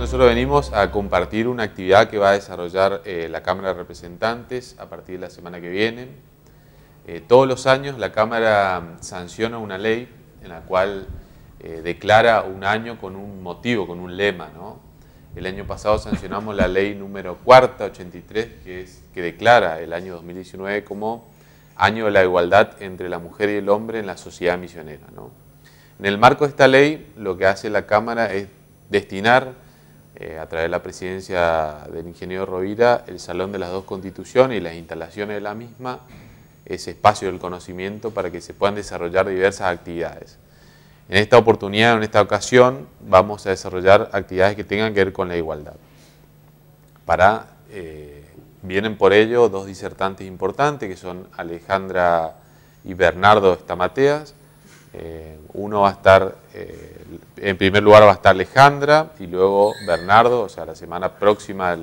nosotros venimos a compartir una actividad que va a desarrollar eh, la Cámara de Representantes a partir de la semana que viene. Eh, todos los años la Cámara mm, sanciona una ley en la cual eh, declara un año con un motivo, con un lema. El año pasado sancionamos la ley número cuarta, 83, que, es, que declara el año 2019 como año de la igualdad entre la mujer y el hombre en la sociedad misionera. En el marco de esta ley, lo que hace la Cámara es destinar eh, a través de la presidencia del ingeniero Rovira, el Salón de las Dos Constituciones y las instalaciones de la misma, ese espacio del conocimiento para que se puedan desarrollar diversas actividades. En esta oportunidad, en esta ocasión, vamos a desarrollar actividades que tengan que ver con la igualdad. Para, eh, vienen por ello dos disertantes importantes, que son Alejandra y Bernardo Estamateas, eh, uno va a estar, eh, en primer lugar va a estar Alejandra y luego Bernardo, o sea, la semana próxima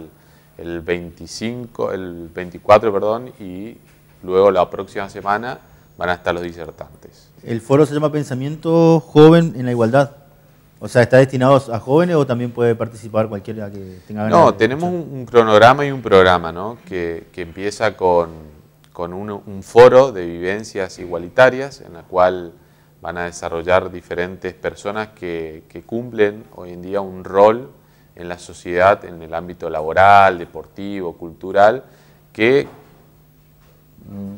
el, 25, el 24, perdón, y luego la próxima semana van a estar los disertantes. El foro se llama Pensamiento Joven en la Igualdad. O sea, ¿está destinado a jóvenes o también puede participar cualquiera que tenga ganas? No, tenemos un, cronograma y un programa, ¿no? Que, empieza con, con un, un, foro de vivencias igualitarias, en la cual van a desarrollar diferentes personas que, cumplen hoy en día un rol en la sociedad, en el ámbito laboral, deportivo, cultural, que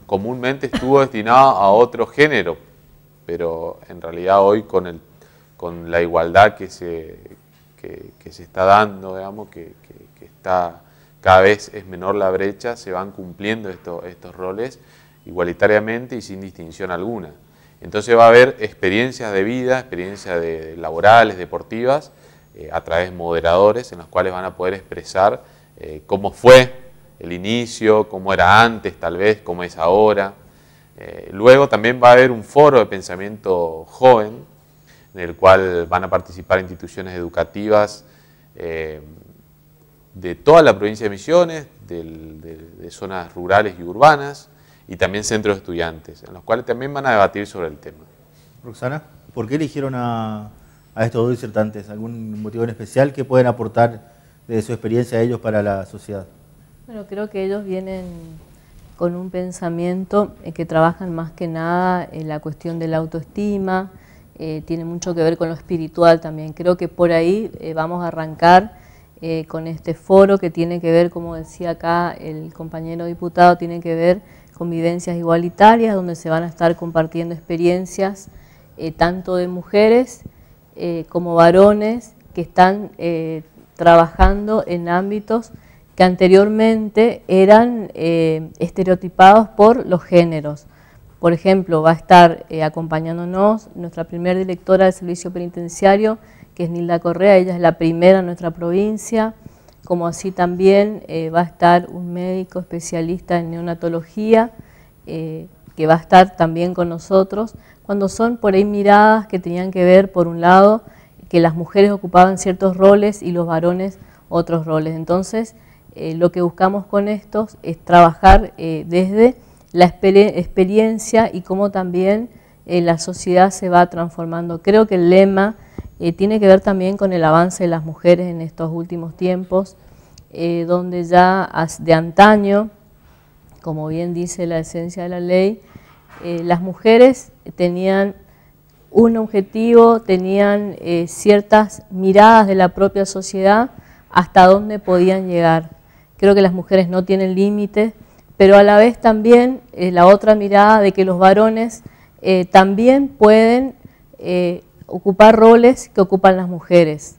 comúnmente estuvo destinado a otro género, pero en realidad hoy con, con la igualdad que se, se está dando, digamos, que, está cada vez es menor la brecha, se van cumpliendo estos roles igualitariamente y sin distinción alguna. Entonces va a haber experiencias de vida, experiencias laborales, deportivas, eh, a través de moderadores en los cuales van a poder expresar eh, cómo fue el inicio, cómo era antes tal vez, cómo es ahora. Eh, luego también va a haber un foro de pensamiento joven en el cual van a participar instituciones educativas de toda la provincia de Misiones, de zonas rurales y urbanas, y también centros de estudiantes, en los cuales también van a debatir sobre el tema. Roxana, ¿por qué eligieron a, estos dos disertantes? ¿Algún motivo en especial que pueden aportar de su experiencia a ellos para la sociedad? Bueno, creo que ellos vienen con un pensamiento eh, que trabajan más que nada en la cuestión de la autoestima, eh, tiene mucho que ver con lo espiritual también. Creo que por ahí eh, vamos a arrancar con este foro que tiene que ver, como decía acá el compañero diputado, tiene que ver convivencias igualitarias, donde se van a estar compartiendo experiencias eh, tanto de mujeres eh, como varones que están eh, trabajando en ámbitos que anteriormente eran estereotipados por los géneros. Por ejemplo, va a estar acompañándonos nuestra primera directora del servicio penitenciario, que es Nilda Correa, ella es la primera en nuestra provincia, como así también eh, va a estar un médico especialista en neonatología eh, que va a estar también con nosotros, cuando son por ahí miradas que tenían que ver, por un lado, que las mujeres ocupaban ciertos roles y los varones otros roles. Entonces, eh, lo que buscamos con estos es trabajar desde la experiencia y cómo también la sociedad se va transformando. Creo que el lema eh, tiene que ver también con el avance de las mujeres en estos últimos tiempos, eh, donde ya de antaño, como bien dice la esencia de la ley, eh, las mujeres tenían un objetivo, tenían ciertas miradas de la propia sociedad hasta dónde podían llegar. Creo que las mujeres no tienen límites, pero a la vez también la otra mirada de que los varones también pueden ocupar roles que ocupan las mujeres.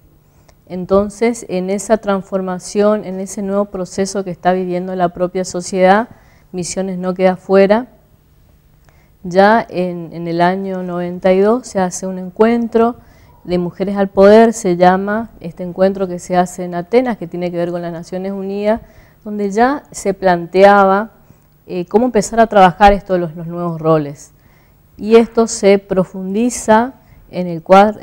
Entonces, en esa transformación, en ese nuevo proceso que está viviendo la propia sociedad, Misiones no queda fuera. Ya en, el año 92 se hace un encuentro de Mujeres al Poder, se llama este encuentro que se hace en Atenas, que tiene que ver con las Naciones Unidas, donde ya se planteaba eh, cómo empezar a trabajar estos nuevos roles. Y esto se profundiza en,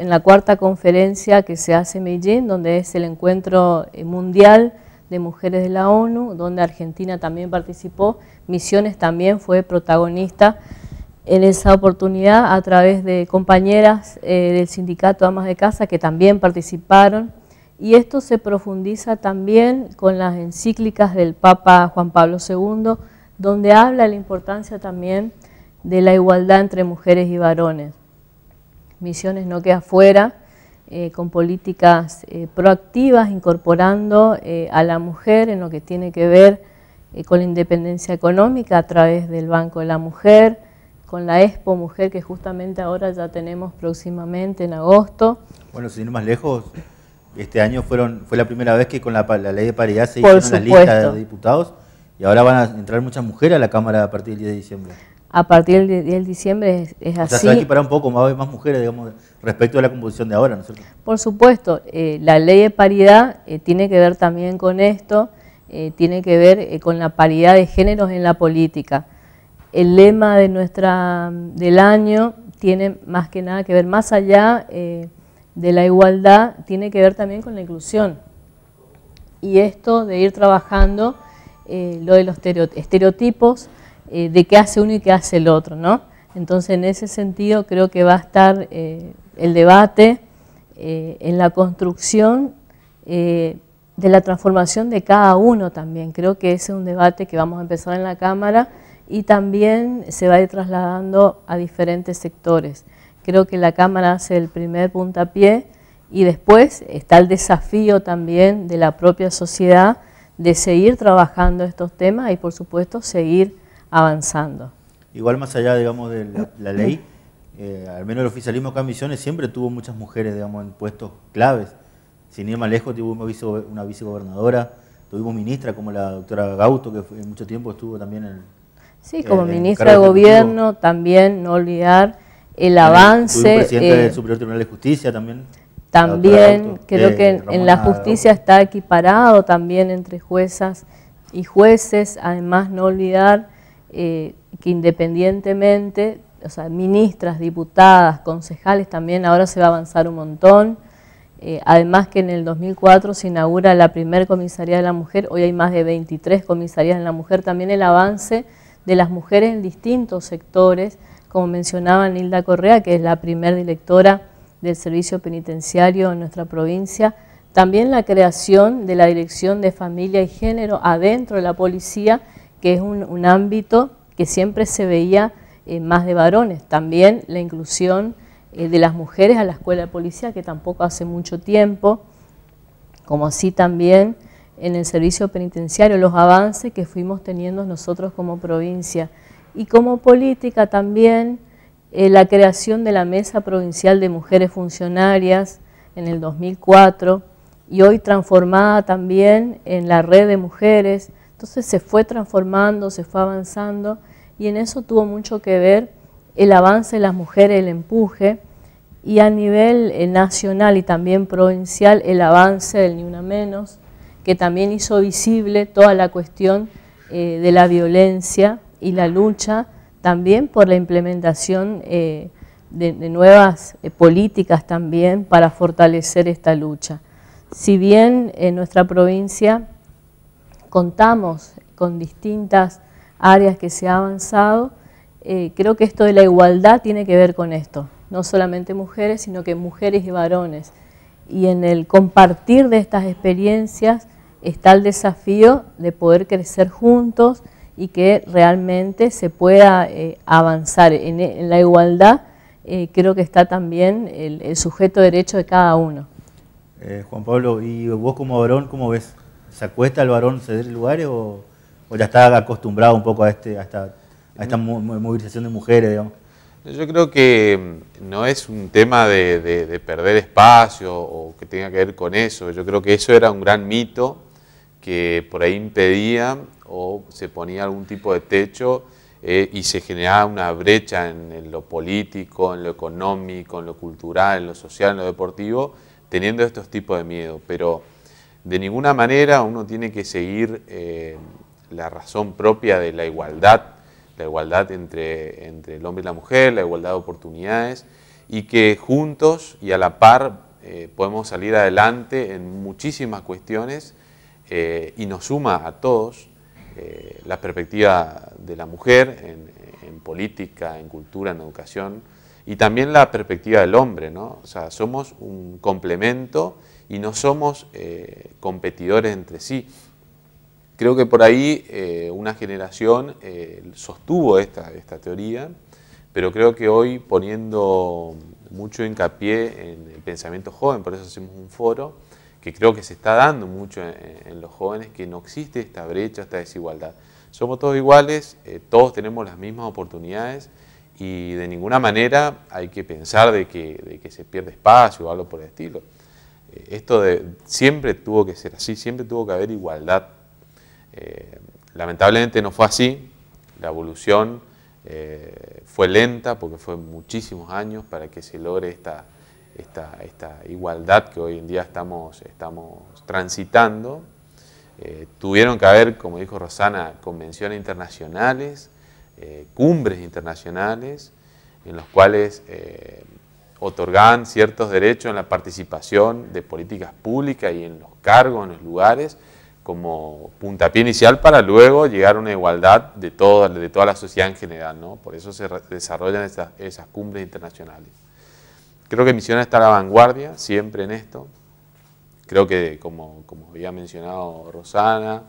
la cuarta conferencia que se hace en Medellín, donde es el encuentro eh, mundial de mujeres de la ONU, donde Argentina también participó, Misiones también fue protagonista en esa oportunidad a través de compañeras eh, del sindicato Amas de Casa que también participaron y esto se profundiza también con las encíclicas del Papa Juan Pablo II, donde habla la importancia también de la igualdad entre mujeres y varones. Misiones no queda fuera, eh, con políticas eh, proactivas, incorporando eh, a la mujer en lo que tiene que ver con la independencia económica a través del Banco de la Mujer, con la Expo Mujer que justamente ahora ya tenemos próximamente en agosto. Bueno, sin ir más lejos, este año fueron fue la primera vez que con la, ley de paridad se hicieron las listas de diputados y ahora van a entrar muchas mujeres a la Cámara a partir del 10 de diciembre a partir del 10 de diciembre es, así. O sea, se va a equiparar un poco, más mujeres, digamos, respecto a la composición de ahora, ¿no es cierto? Por supuesto, eh, la ley de paridad eh, tiene que ver también con esto, eh, tiene que ver con la paridad de géneros en la política. El lema de nuestra, del año tiene más que nada que ver, más allá de la igualdad, tiene que ver también con la inclusión. Y esto de ir trabajando lo de los estereotipos, eh, de qué hace uno y qué hace el otro, ¿no? Entonces, en ese sentido, creo que va a estar eh, el debate eh, en la construcción de la transformación de cada uno también. Creo que ese es un debate que vamos a empezar en la Cámara y también se va a ir trasladando a diferentes sectores. Creo que la Cámara hace el primer puntapié y después está el desafío también de la propia sociedad de seguir trabajando estos temas y por supuesto seguir avanzando. Igual más allá, digamos, de la, ley, eh, al menos el oficialismo acá siempre tuvo muchas mujeres, digamos, en puestos claves. Sin ir más lejos, tuvimos una vicegobernadora, tuvimos ministra como la doctora Gauto, que en mucho tiempo estuvo también en... Sí, como eh, ministra de Gobierno, también no olvidar el avance... presidente del eh, Superior Tribunal de Justicia también. También creo que en, en la justicia está equiparado también entre juezas y jueces, además no olvidar eh, que independientemente, o sea, ministras, diputadas, concejales también, ahora se va a avanzar un montón. Eh, además que en el 2004 se inaugura la primera comisaría de la mujer, hoy hay más de 23 comisarías de la mujer, también el avance de las mujeres en distintos sectores, como mencionaba Nilda Correa, que es la primer directora del servicio penitenciario en nuestra provincia, también la creación de la Dirección de Familia y Género adentro de la policía que es un, ámbito que siempre se veía eh, más de varones. También la inclusión eh, de las mujeres a la escuela de policía, que tampoco hace mucho tiempo, como así también en el servicio penitenciario, los avances que fuimos teniendo nosotros como provincia. Y como política también eh, la creación de la Mesa Provincial de Mujeres Funcionarias en el 2004 y hoy transformada también en la Red de Mujeres, entonces se fue transformando, se fue avanzando y en eso tuvo mucho que ver el avance de las mujeres, el empuje y a nivel eh, nacional y también provincial el avance del Ni Una Menos, que también hizo visible toda la cuestión eh, de la violencia y la lucha también por la implementación eh, de, de, nuevas políticas también para fortalecer esta lucha. Si bien en nuestra provincia contamos con distintas áreas que se ha avanzado, eh, creo que esto de la igualdad tiene que ver con esto, no solamente mujeres, sino que mujeres y varones. Y en el compartir de estas experiencias está el desafío de poder crecer juntos y que realmente se pueda eh, avanzar. En, la igualdad eh, creo que está también el, sujeto derecho de cada uno. Juan Pablo, ¿y vos como varón cómo ves ¿Se acuesta el varón ceder lugares o, o ya está acostumbrado un poco a, este, esta, movilización de mujeres, Yo creo que mm, no es un tema de, perder espacio o que tenga que ver con eso. Yo creo que eso era un gran mito que por ahí impedía o se ponía algún tipo de techo eh, y se generaba una brecha en, lo político, en lo económico, en lo cultural, en lo social, en lo deportivo, teniendo estos tipos de miedo. Pero de ninguna manera uno tiene que seguir eh, la razón propia de la igualdad, la igualdad entre, el hombre y la mujer, la igualdad de oportunidades, y que juntos y a la par eh, podemos salir adelante en muchísimas cuestiones eh, y nos suma a todos la perspectiva de la mujer en política, en cultura, en educación, y también la perspectiva del hombre, ¿no? sea, somos un complemento y no somos eh, competidores entre sí. Creo que por ahí eh, una generación eh, sostuvo esta, teoría, pero creo que hoy poniendo mucho hincapié en el pensamiento joven, por eso hacemos un foro, que creo que se está dando mucho en, los jóvenes, que no existe esta brecha, esta desigualdad. Somos todos iguales, todos tenemos las mismas oportunidades y de ninguna manera hay que pensar de que, se pierde espacio o algo por el estilo. Eh, esto siempre tuvo que ser así, siempre tuvo que haber igualdad. Eh, lamentablemente no fue así, la evolución eh, fue lenta porque fue muchísimos años para que se logre esta, esta, esta igualdad que hoy en día estamos, estamos transitando. tuvieron que haber, como dijo Rosana, convenciones internacionales, eh, cumbres internacionales en los cuales eh, otorgan ciertos derechos en la participación de políticas públicas y en los cargos, en los lugares, como puntapié inicial para luego llegar a una igualdad de, toda la sociedad en general. Por eso se desarrollan esas, cumbres internacionales. Creo que misión está a la vanguardia siempre en esto. Creo que, como, como había mencionado Rosana,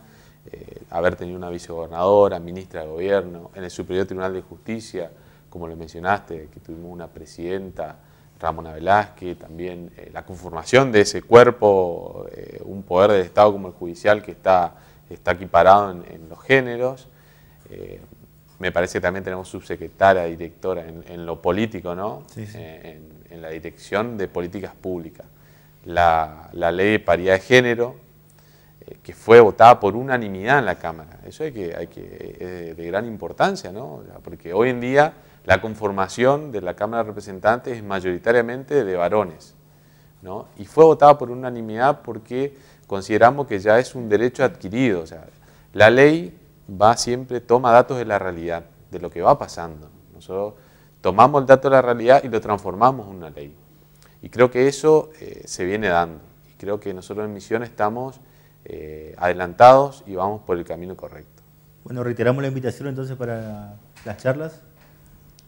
eh, haber tenido una vicegobernadora, ministra de gobierno, en el Superior Tribunal de Justicia, como le mencionaste, que tuvimos una presidenta, Ramona Velázquez, también eh, la conformación de ese cuerpo, eh, un poder del Estado como el judicial que está, está equiparado en, los géneros. me parece que también tenemos subsecretaria, directora en, lo político, ¿no? En, la dirección de políticas públicas. la ley de paridad de género, eh, que fue votada por unanimidad en la Cámara. Eso es que, hay eh, de gran importancia, ¿no? porque hoy en día la conformación de la Cámara de Representantes es mayoritariamente de varones. Y fue votada por unanimidad porque consideramos que ya es un derecho adquirido. O sea, la ley va siempre, toma datos de la realidad, de lo que va pasando. Nosotros tomamos el dato de la realidad y lo transformamos en una ley. Y creo que eso eh, se viene dando. Y creo que nosotros en Misión estamos eh, adelantados y vamos por el camino correcto. Bueno, reiteramos la invitación entonces para las charlas.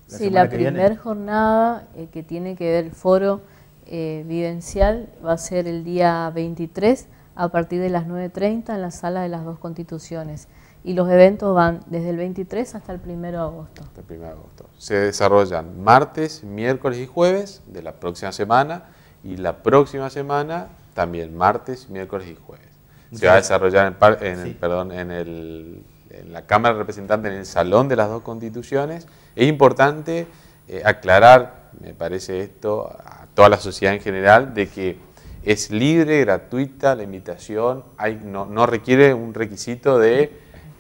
sí, la primera jornada eh, que tiene que ver el foro eh, vivencial va a ser el día 23 a partir de las 9.30 en la sala de las dos constituciones. Y los eventos van desde el 23 hasta el 1 de agosto. Hasta el 1 de agosto. Se desarrollan martes, miércoles y jueves de la próxima semana y la próxima semana también martes, miércoles y jueves se va a desarrollar en, la Cámara de Representantes, en el Salón de las dos Constituciones. Es importante eh, aclarar, me parece esto, a toda la sociedad en general, de que es libre, gratuita la invitación, no, requiere un requisito de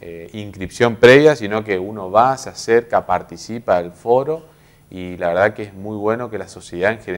eh, inscripción previa, sino que uno va, se acerca, participa del foro y la verdad que es muy bueno que la sociedad en general